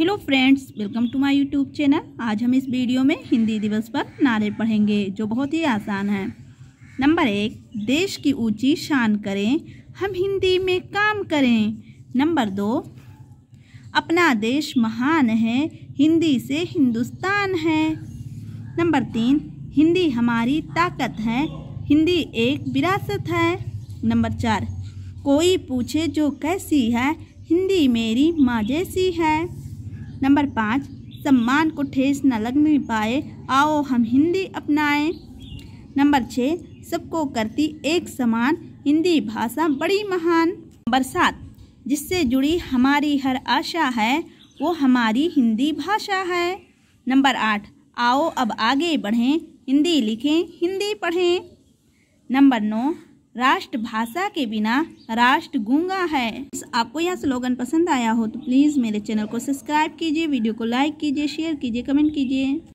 hello friends welcome to my YouTube channel आज हम इस वीडियो में हिंदी दिवस पर नारे पढ़ेंगे जो बहुत ही आसान है नंबर एक देश की ऊंची शान करें हम हिंदी में काम करें नंबर दो अपना देश महान है हिंदी से हिंदुस्तान है नंबर तीन हिंदी हमारी ताकत है हिंदी एक विरासत है नंबर चार कोई पूछे जो कैसी है हिंदी मेरी माँ जैसी है नंबर पाँच सम्मान को ठेस न लगने पाए आओ हम हिंदी अपनाएं नंबर छः सबको करती एक समान हिंदी भाषा बड़ी महान नंबर सात जिससे जुड़ी हमारी हर आशा है वो हमारी हिंदी भाषा है नंबर आठ आओ अब आगे बढ़ें हिंदी लिखें हिंदी पढ़ें नंबर नौ राष्ट्रभाषा के बिना राष्ट्र गूंगा है आपको यह स्लोगन पसंद आया हो तो प्लीज़ मेरे चैनल को सब्सक्राइब कीजिए वीडियो को लाइक कीजिए शेयर कीजिए कमेंट कीजिए